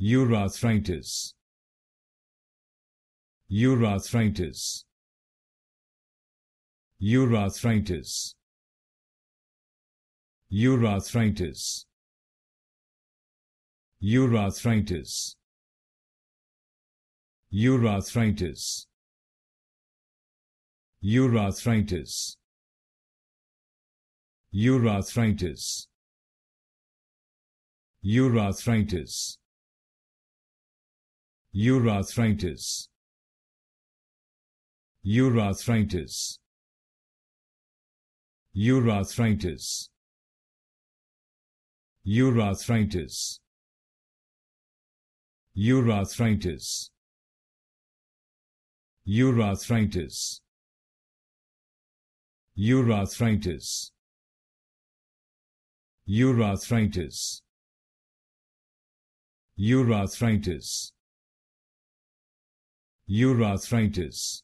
urethritis urethritis urethritis urethritis urethritis urethritis urethritis urethritis urethritis urethritis urethritis urethritis urethritis urethritis urethritis urethritis urethritis urethritis urarthritis